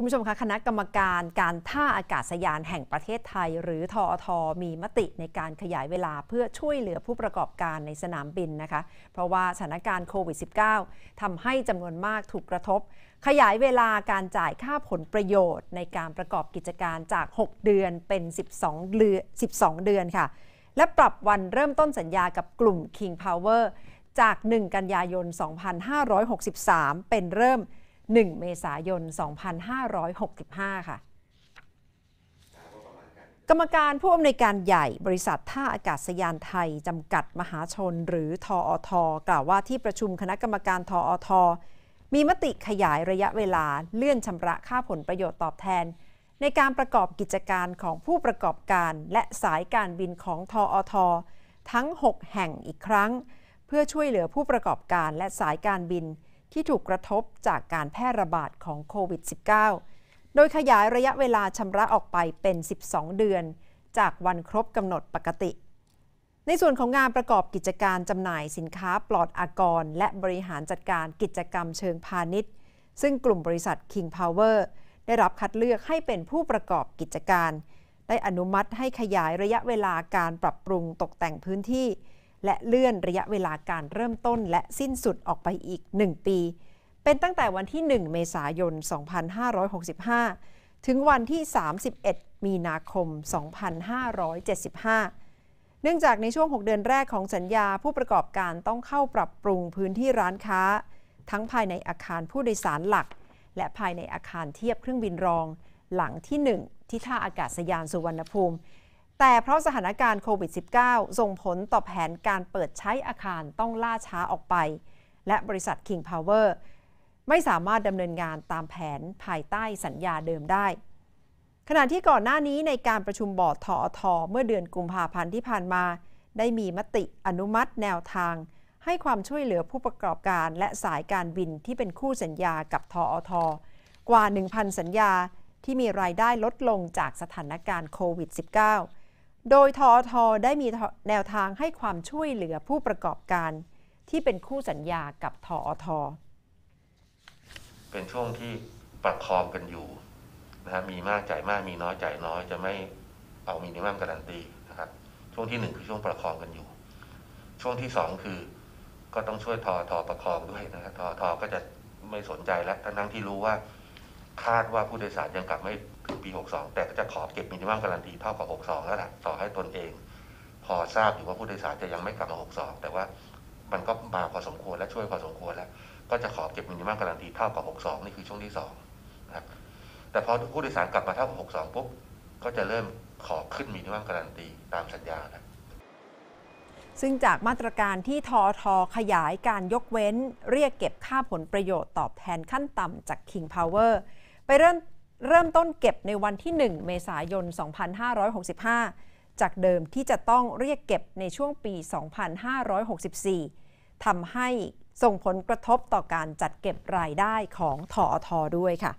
คุณผู้ชมคะคณะกรรมการการท่าอากาศยานแห่งประเทศไทย หรือทอทมีมติในการขยายเวลาเพื่อช่วยเหลือผู้ประกอบการในสนามบินนะคะเพราะว่าสถานการณ์โควิด -19 ทำให้จำนวนมากถูกกระทบ ขยายเวลาการจ่ายค่าผลประโยชน์ ในการประกอบกิจการจาก 6 เดือนเป็น 12เดือน12เดือนค่ะ และปรับวันเริ่มต้นสัญญากับกลุ่ม King Power จาก 1 กันยายน2563 เป็นเริ่ม1 เมษายน 2565 ค่ะ กรรมการผู้อำนวยการใหญ่บริษัทท่าอากาศยานไทยจำกัดมหาชน หรือ ทออท กล่าวว่าที่ประชุมคณะกรรมการทออทมีมติขยายระยะเวลาเลื่อนชำระค่าผลประโยชน์ตอบแทน ในการประกอบกิจการของผู้ประกอบการและสายการบินของทออททั้ง 6 แห่งอีกครั้ง เพื่อช่วยเหลือผู้ประกอบการและสายการบินที่ถูกกระทบจากการแพร่ระบาดของโควิด -19 โดยขยายระยะเวลาชำระออกไปเป็น 12 เดือน จากวันครบกำหนดปกติ ในส่วนของงานประกอบกิจการจำหน่ายสินค้าปลอดอากร และบริหารจัดการกิจกรรมเชิงพาณิชย์ ซึ่งกลุ่มบริษัท King Power ได้รับคัดเลือกให้เป็นผู้ประกอบกิจการ ได้อนุมัติให้ขยายระยะเวลาการปรับปรุงตกแต่งพื้นที่และเลื่อนระยะเวลาการเริ่มต้น และสิ้นสุดออกไปอีก 1 ปี เป็นตั้งแต่วันที่ 1 เมษายน 2565 ถึงวันที่ 31 มีนาคม 2575 เนื่องจากในช่วง 6 เดือนแรกของสัญญาผู้ประกอบการต้องเข้าปรับปรุงพื้นที่ร้านค้า ทั้งภายในอาคารผู้โดยสารหลัก และภายในอาคารเทียบเครื่องบินรอง หลังที่ 1 ที่ท่าอากาศยานสุวรรณภูมิแต่เพราะสถานการณ์โควิด -19 ส่งผลต่อแผนการเปิดใช้อาคารต้องล่าช้าออกไป และบริษัท King Power ไม่สามารถดำเนินงานตามแผนภายใต้สัญญาเดิมได้ ขณะที่ก่อนหน้านี้ในการประชุมบอร์ดทอทอเมื่อเดือนกุมภาพันธ์ที่ผ่านมา ได้มีมติอนุมัติแนวทาง ให้ความช่วยเหลือผู้ประกอบการ และสายการบินที่เป็นคู่สัญญากับทอทอกว่า 1,000 สัญญาที่มีรายได้ลดลงจากสถานการณ์โควิด -19 โดยทอทอได้มีแนวทางให้ความช่วยเหลือผู้ประกอบการที่เป็นคู่สัญญากับทอทอ เป็นช่วงที่ประคองกันอยู่นะครับมีมากจ่ายมากมีน้อยจ่ายน้อยจะไม่เอามีนิมัมการันตีนะครับช่วงที่หนึ่งคือช่วงประคองกันอยู่ ช่วงที่สองคือ ก็ต้องช่วยทอทอประคองด้วยนะครับทอทอก็จะไม่สนใจแล้วทั้งที่รู้ว่าคาดว่าผู้โดยสารยังกลับไม่ี62แต่ก็จะขอเก็บมินิมัมการันตีเท่ากับ 62แล้วแหละต่อให้ตนเองพอทราบอยู่ว่าผู้โดยสารจะยังไม่กลับมา62 แต่ว่ามันก็มาพอสมควรและช่วยพอสมควรแล้วก็จะขอเก็บมินิมัมการันตีเท่ากับ 62นี่คือช่วงที่2นะครับแต่พอผู้โดยสารกลับมาเท่ากับ 62ปุ๊บก็จะเริ่มขอขึ้นมินิมัมการันตีตามสัญญานะซึ่งจากมาตรการที่ทอทอขยายการยกเว้นเรียกเก็บค่าผลประโยชน์ตอบแทนขั้นต่ำจาก King Power ไปเริ่มเริ่มต้นเก็บในวันที่ 1 เมษายน 2565 จากเดิมที่จะต้องเรียกเก็บในช่วงปี 2564ทำให้ส่งผลกระทบต่อการจัดเก็บรายได้ของทอทอด้วยค่ะ